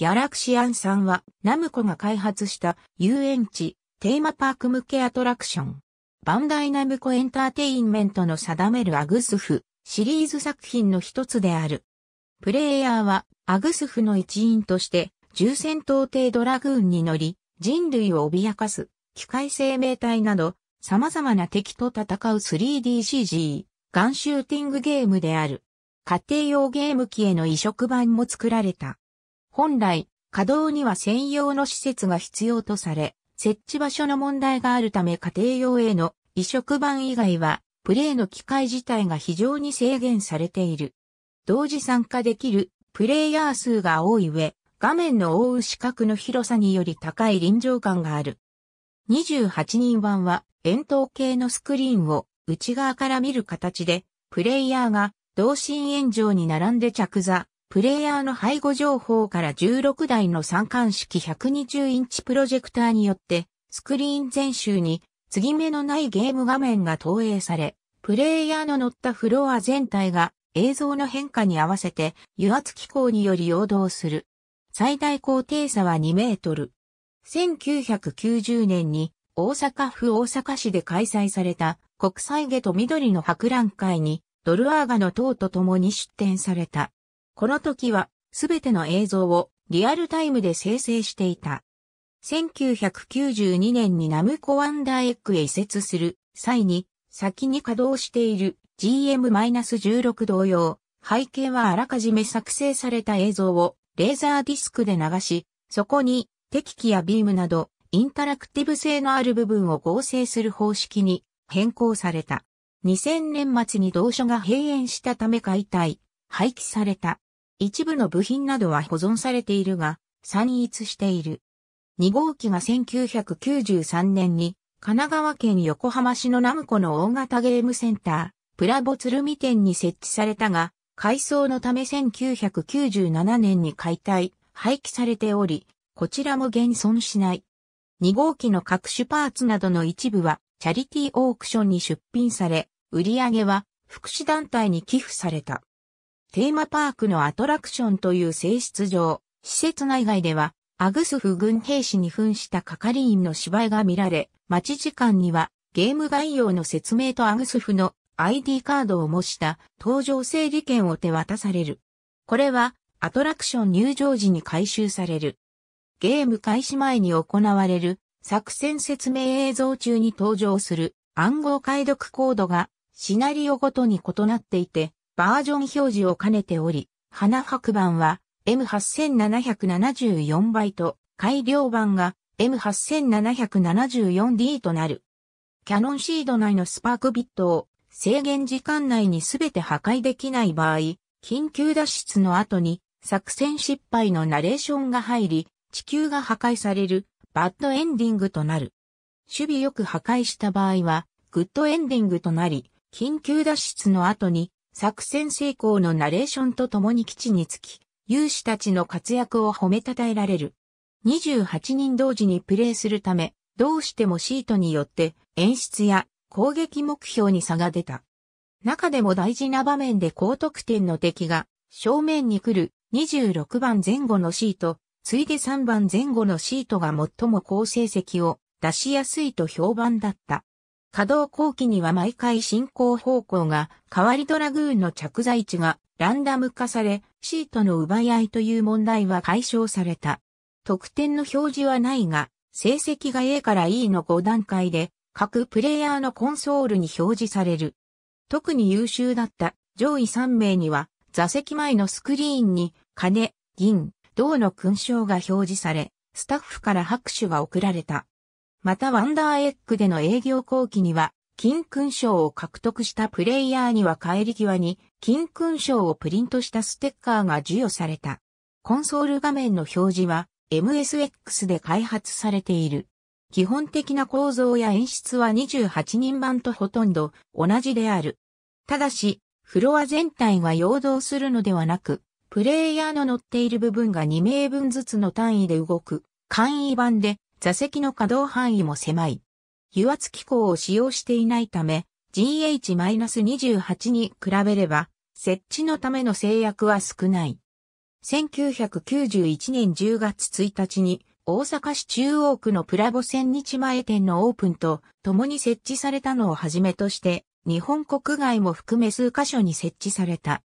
ギャラクシアンさんは、ナムコが開発した遊園地、テーマパーク向けアトラクション。バンダイナムコエンターテインメントの定めるアグスフシリーズ作品の一つである。プレイヤーはアグスフの一員として重戦闘艇ドラグーンに乗り人類を脅かす機械生命体など様々な敵と戦う 3DCG ガンシューティングゲームである。家庭用ゲーム機への移植版も作られた。本来、稼働には専用の施設が必要とされ、設置場所の問題があるため家庭用への移植版以外は、プレイの機会自体が非常に制限されている。同時参加できるプレイヤー数が多い上、画面の覆う四角の広さにより高い臨場感がある。28人版は円筒形のスクリーンを内側から見る形で、プレイヤーが同心円状に並んで着座、プレイヤーの背後情報から16台の三冠式120インチプロジェクターによって、スクリーン全周に、継ぎ目のないゲーム画面が投影され、プレイヤーの乗ったフロア全体が映像の変化に合わせて油圧機構により陽動する。最大高低差は2メートル。1990年に大阪府大阪市で開催された国際下と緑の博覧会にドルアーガの塔と共に出展された。この時は、すべての映像をリアルタイムで生成していた。1992年にナムコワンダーエッグへ移設する際に、先に稼働している GM-16 同様、背景はあらかじめ作成された映像をレーザーディスクで流し、そこに敵機やビームなどインタラクティブ性のある部分を合成する方式に変更された。2000年末に同書が閉園したため解体、廃棄された。一部の部品などは保存されているが、散逸している。2号機が1993年に、神奈川県横浜市のナムコの大型ゲームセンター、プラボ鶴見店に設置されたが、改装のため1997年に解体、廃棄されており、こちらも現存しない。2号機の各種パーツなどの一部は、チャリティーオークションに出品され、売り上げは、福祉団体に寄付された。テーマパークのアトラクションという性質上、施設内外では、アグスフ軍兵士に扮した係員の芝居が見られ、待ち時間には、ゲーム概要の説明とアグスフの ID カードを模した搭乗整理券を手渡される。これは、アトラクション入場時に回収される。ゲーム開始前に行われる作戦説明映像中に登場する暗号解読コードがシナリオごとに異なっていてバージョン表示を兼ねており、花白版は M8774 倍と改良版が M8774D となる。キャノンシード内のスパークビットを制限時間内に全て破壊できない場合、緊急脱出の後に作戦失敗のナレーションが入り、地球が破壊されるバッドエンディングとなる。守備よく破壊した場合はグッドエンディングとなり、緊急脱出の後に作戦成功のナレーションとともに基地につき、有志たちの活躍を褒めたたえられる。28人同時にプレーするため、どうしてもシートによって演出や攻撃目標に差が出た。中でも大事な場面で高得点の敵が正面に来る26番前後のシート、ついで3番前後のシートが最も好成績を出しやすいと評判だった。稼働後期には毎回進行方向が変わりドラグーンの着座位置がランダム化され、シートの奪い合いという問題は解消された。得点の表示はないが、成績が A から E の5段階で各プレイヤーのコンソールに表示される。特に優秀だった上位3名には座席前のスクリーンに金、銀、銅の勲章が表示され、スタッフから拍手が送られた。またワンダーエッグでの営業後期には、金勲章を獲得したプレイヤーには帰り際に、金勲章をプリントしたステッカーが授与された。コンソール画面の表示は、MSX で開発されている。基本的な構造や演出は28人版とほとんど同じである。ただし、フロア全体が陽動するのではなく、プレイヤーの乗っている部分が2名分ずつの単位で動く、簡易版で座席の可動範囲も狭い。油圧機構を使用していないため、GH-28 に比べれば、設置のための制約は少ない。1991年10月1日に、大阪市中央区のプラボ千日前店のオープンと共に設置されたのをはじめとして、日本国外も含め数箇所に設置された。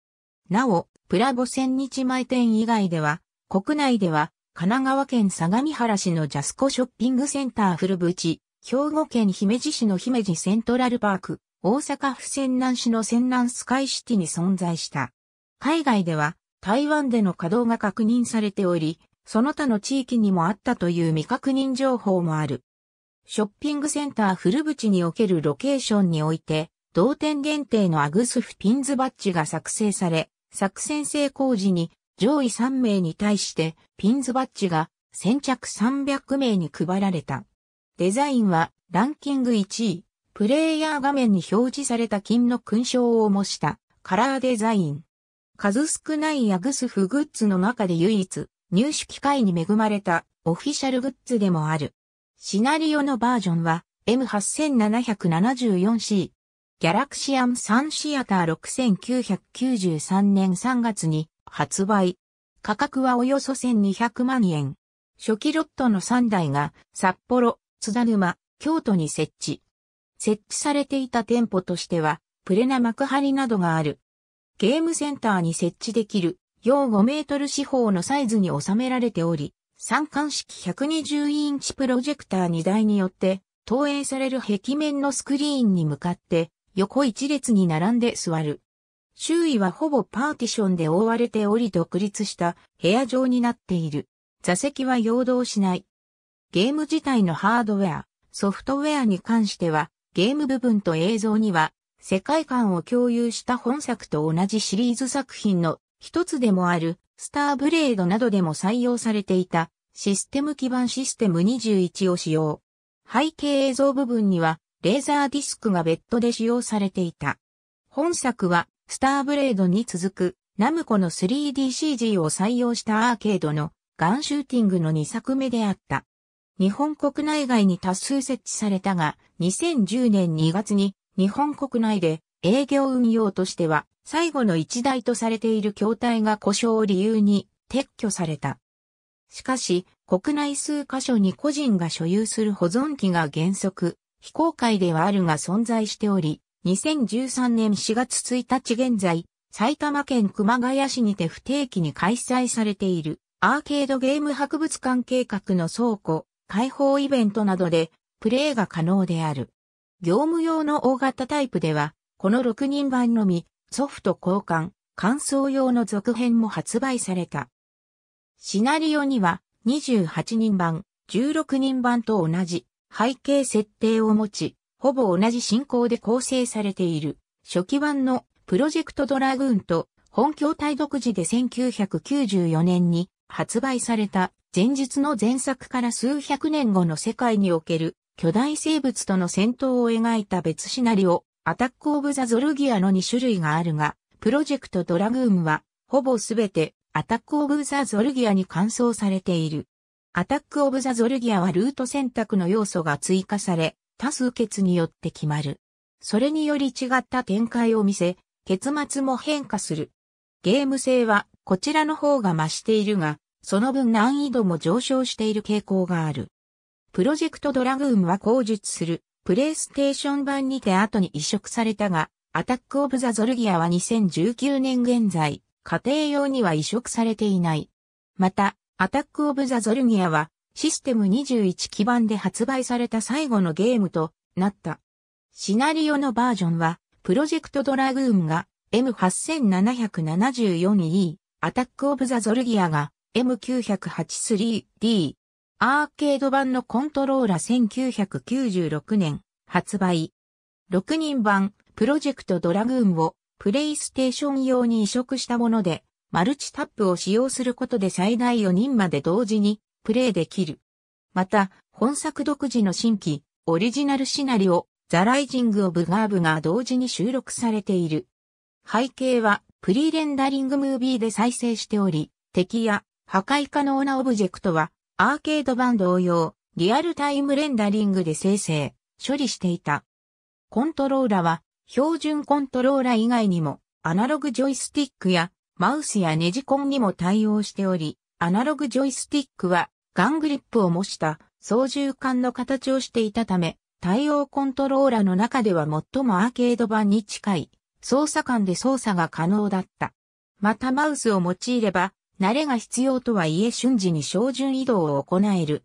なお、プラボ千日前店以外では、国内では神奈川県相模原市のジャスコショッピングセンター古淵、兵庫県姫路市の姫路セントラルパーク、大阪府泉南市の泉南スカイシティに存在した。海外では台湾での稼働が確認されており、その他の地域にもあったという未確認情報もある。ショッピングセンター古淵におけるロケーションにおいて、同点限定のアグスフピンズバッジが作成され、作戦成功時に上位3名に対してピンズバッジが先着300名に配られた。デザインはランキング1位、プレイヤー画面に表示された金の勲章を模したカラーデザイン。数少ないヤグスフグッズの中で唯一入手機会に恵まれたオフィシャルグッズでもある。シナリオのバージョンは M8774C。ギャラクシアンサンシアター6993年3月に発売。価格はおよそ1200万円。初期ロットの3台が札幌、津田沼、京都に設置。設置されていた店舗としては、プレナ幕張などがある。ゲームセンターに設置できる、用5メートル四方のサイズに収められており、三冠式120インチプロジェクター2台によって、投影される壁面のスクリーンに向かって、横一列に並んで座る。周囲はほぼパーティションで覆われており独立した部屋状になっている。座席は陽動しない。ゲーム自体のハードウェア、ソフトウェアに関しては、ゲーム部分と映像には、世界観を共有した本作と同じシリーズ作品の一つでもある、スターブレードなどでも採用されていた、システム基盤システム21を使用。背景映像部分には、レーザーディスクが別途で使用されていた。本作は、スターブレードに続く、ナムコの 3DCG を採用したアーケードのガンシューティングの2作目であった。日本国内外に多数設置されたが、2010年2月に日本国内で営業運用としては最後の一台とされている筐体が故障を理由に撤去された。しかし、国内数箇所に個人が所有する保存機が原則、非公開ではあるが存在しており、2013年4月1日現在、埼玉県熊谷市にて不定期に開催されているアーケードゲーム博物館計画の倉庫、開放イベントなどでプレイが可能である。業務用の大型タイプでは、この6人版のみ、ソフト交換、乾燥用の続編も発売された。シナリオには、28人版、16人版と同じ背景設定を持ち、ほぼ同じ進行で構成されている、初期版のプロジェクトドラグーンと、本筐体独自で1994年に発売された前日の前作から数百年後の世界における巨大生物との戦闘を描いた別シナリオ、アタック・オブ・ザ・ゾルギアの2種類があるが、プロジェクト・ドラグーンは、ほぼすべて、アタック・オブ・ザ・ゾルギアに換装されている。アタック・オブ・ザ・ゾルギアはルート選択の要素が追加され、多数決によって決まる。それにより違った展開を見せ、結末も変化する。ゲーム性はこちらの方が増しているが、その分難易度も上昇している傾向がある。プロジェクトドラグーンは口述する、プレイステーション版にて後に移植されたが、アタックオブザゾルギアは2019年現在、家庭用には移植されていない。また、アタックオブザゾルギアはシステム21基盤で発売された最後のゲームとなった。シナリオのバージョンは、プロジェクトドラグーンが M8774E、アタックオブザゾルギアが M908-3D、アーケード版のコントローラ1996年発売。6人版プロジェクトドラグーンをプレイステーション用に移植したもので、マルチタップを使用することで最大4人まで同時にプレイできる。また、本作独自の新規、オリジナルシナリオ、ザ・ライジング・オブ・ガーブが同時に収録されている。背景は、プリレンダリングムービーで再生しており、敵や破壊可能なオブジェクトは、アーケード版同様、リアルタイムレンダリングで生成、処理していた。コントローラは、標準コントローラ以外にも、アナログジョイスティックや、マウスやネジコンにも対応しており、アナログジョイスティックはガングリップを模した操縦桿の形をしていたため、対応コントローラの中では最もアーケード版に近い操作感で操作が可能だった。またマウスを用いれば、慣れが必要とはいえ瞬時に照準移動を行える。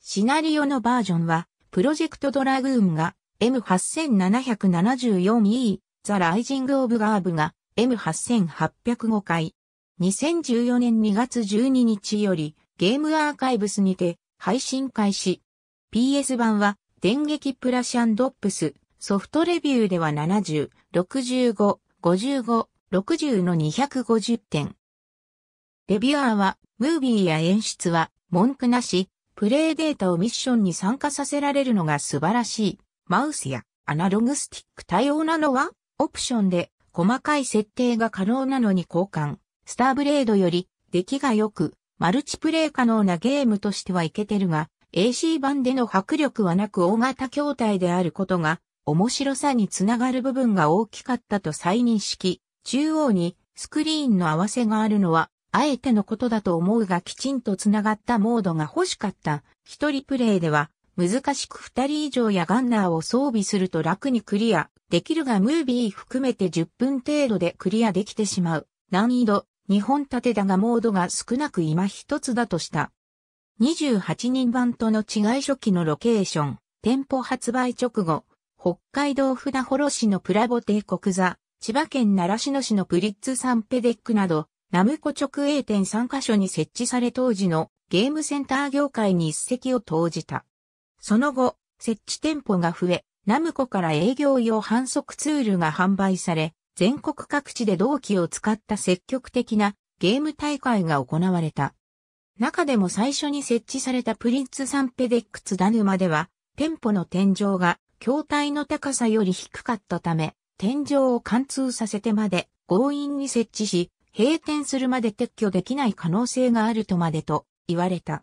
シナリオのバージョンは、プロジェクトドラグーンが M8774E、ザ・ライジング・オブ・ガーブが M8805 回、2014年2月12日よりゲームアーカイブスにて配信開始。PS 版は電撃プラシアンドップスソフトレビューでは70、65、55、60の250点。レビュアーは、ムービーや演出は文句なし、プレイデータをミッションに参加させられるのが素晴らしい。マウスやアナログスティック対応なのはオプションで細かい設定が可能なのに交換。スターブレードより出来が良く、マルチプレイ可能なゲームとしてはいけてるが、AC 版での迫力はなく大型筐体であることが、面白さにつながる部分が大きかったと再認識、中央にスクリーンの合わせがあるのは、あえてのことだと思うがきちんとつながったモードが欲しかった。一人プレイでは、難しく二人以上やガンナーを装備すると楽にクリアできるがムービー含めて10分程度でクリアできてしまう。難易度、日本立てだがモードが少なく今一つだとした。28人版との違い初期のロケーション、店舗発売直後、北海道札幌市のプラボ帝国座、千葉県習志野市のプリッツサンペデックなど、ナムコ直営店3カ所に設置され当時のゲームセンター業界に一石を投じた。その後、設置店舗が増え、ナムコから営業用反則ツールが販売され、全国各地で同期を使った積極的なゲーム大会が行われた。中でも最初に設置されたプリンツサンペデックツダヌマでは、店舗の天井が筐体の高さより低かったため、天井を貫通させてまで強引に設置し、閉店するまで撤去できない可能性があるとまでと言われた。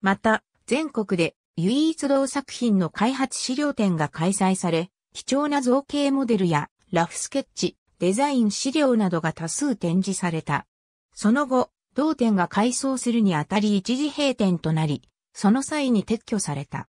また、全国で唯一同作品の開発資料展が開催され、貴重な造形モデルやラフスケッチ、デザイン資料などが多数展示された。その後、同店が改装するにあたり一時閉店となり、その際に撤去された。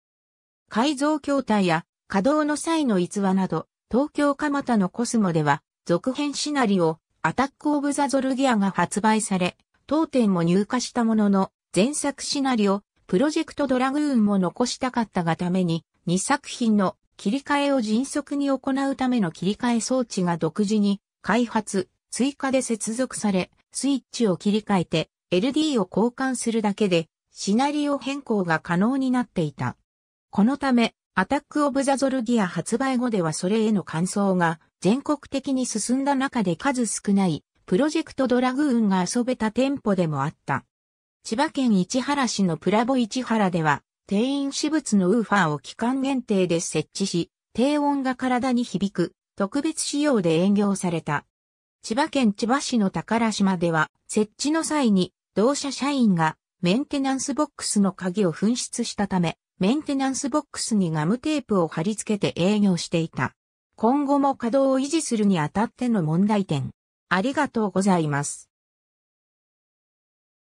改造筐体や稼働の際の逸話など、東京蒲田のコスモでは、続編シナリオ、アタックオブザゾルギアが発売され、当店も入荷したものの、前作シナリオ、プロジェクトドラグーンも残したかったがために、2作品の切り替えを迅速に行うための切り替え装置が独自に開発、追加で接続され、スイッチを切り替えて LD を交換するだけでシナリオ変更が可能になっていた。このため、アタックオブザゾルディア発売後ではそれへの感想が全国的に進んだ中で数少ないプロジェクトドラグーンが遊べた店舗でもあった。千葉県市原市のプラボ市原では低因子物のウーファーを期間限定で設置し、低音が体に響く特別仕様で営業された。千葉県千葉市の宝島では、設置の際に同社社員がメンテナンスボックスの鍵を紛失したため、メンテナンスボックスにガムテープを貼り付けて営業していた。今後も稼働を維持するにあたっての問題点。ありがとうございます。